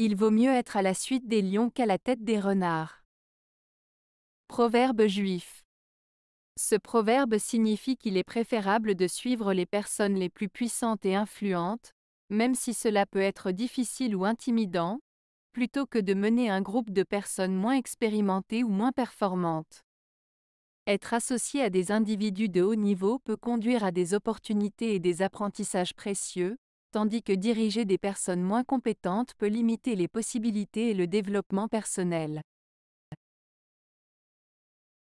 Il vaut mieux être à la suite des lions qu'à la tête des renards. Proverbe juif. Ce proverbe signifie qu'il est préférable de suivre les personnes les plus puissantes et influentes, même si cela peut être difficile ou intimidant, plutôt que de mener un groupe de personnes moins expérimentées ou moins performantes. Être associé à des individus de haut niveau peut conduire à des opportunités et des apprentissages précieux, tandis que diriger des personnes moins compétentes peut limiter les possibilités et le développement personnel.